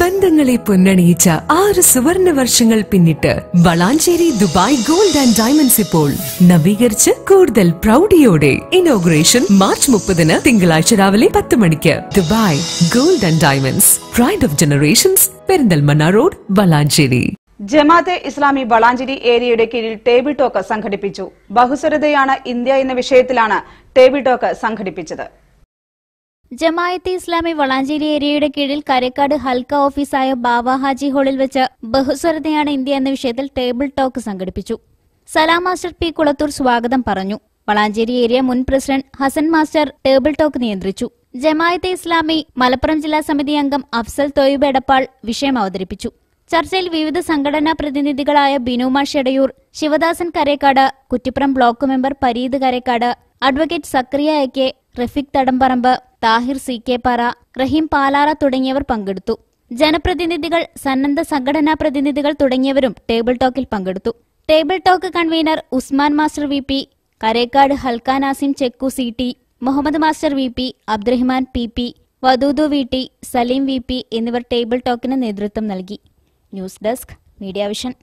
ബന്ധങ്ങളെ പൊന്നണിയിച്ച ആറ് സുവർണ വർഷങ്ങൾ പിന്നിട്ട് Valanchery Dubai gold and diamonds ഇപ്പോൾ നവീകരിച്ച് കൂടുതൽ പ്രൗഢിയോടെ ഇനോഗ്രേഷൻ മാർച്ച് മുപ്പതിന് തിങ്കളാഴ്ച രാവിലെ പത്ത് മണിക്ക് Dubai gold and diamonds pride of generations Perinthalmanna road Valanchery Jamaate Islami Valanchery ഏരിയയുടെ കീഴിൽ ടേബിൾ ടോക്ക് സംഘടിപ്പിച്ചു ബഹുസ്വരതയാണ് ഇന്ത്യ എന്ന വിഷയത്തിലാണ് ടേബിൾ ടോക്ക് സംഘടിപ്പിച്ചത് ജമായത്തെ ഇസ്ലാമി വളാഞ്ചേരി ഏരിയയുടെ കീഴിൽ കരക്കാട് ഹൽക്ക ഓഫീസായ ബാബ ഹാജി ഹാളിൽ വെച്ച് ബഹുസ്വരതയാണ് ഇന്ത്യ എന്ന വിഷയത്തിൽ ടേബിൾ ടോക്ക് സംഘടിപ്പിച്ചു സലാം മാസ്റ്റർ പി കുളത്തൂർ സ്വാഗതം പറഞ്ഞു വളാഞ്ചേരി ഏരിയ മുൻ president Hasan master table talk നിയന്ത്രിച്ചു ജമായത്തെ ഇസ്ലാമി മലപ്പുറം ജില്ലാ സമിതി അംഗം അഫ്സൽ തൊയ്ബ് എടപ്പാൾ വിഷയം അവതരിപ്പിച്ചു ചർച്ചയിൽ വിവിധ സംഘടനാ പ്രതിനിധികളായ ബിനുമാഷ് മാഷെടയൂർ Sivadasan Karekkad Kuttippuram block member Pareeth Karekkad advocate Zakariya A K Rafeeq Thadamparamba Thahir C K Para Raheem പാലാറ തുടങ്ങിയവർ പങ്കെടുത്തു ജനപ്രതിനിധികൾ സന്നദ്ധ സംഘടനാ പ്രതിനിധികൾ തുടങ്ങിയവരും ടേബിൾ ടോക്കിൽ പങ്കെടുത്തു table talk convener Usman master V P Karekkad ഹൽക്ക നാസിം Chekku C T Muhammad master V P Abdurahman P P Vadoodu V T Saleem V P എന്നിവർ ടേബിൾ ടോക്കിന് നേതൃത്വം നൽകി ന്യൂസ് ഡെസ്ക് മീഡിയ വിഷൻ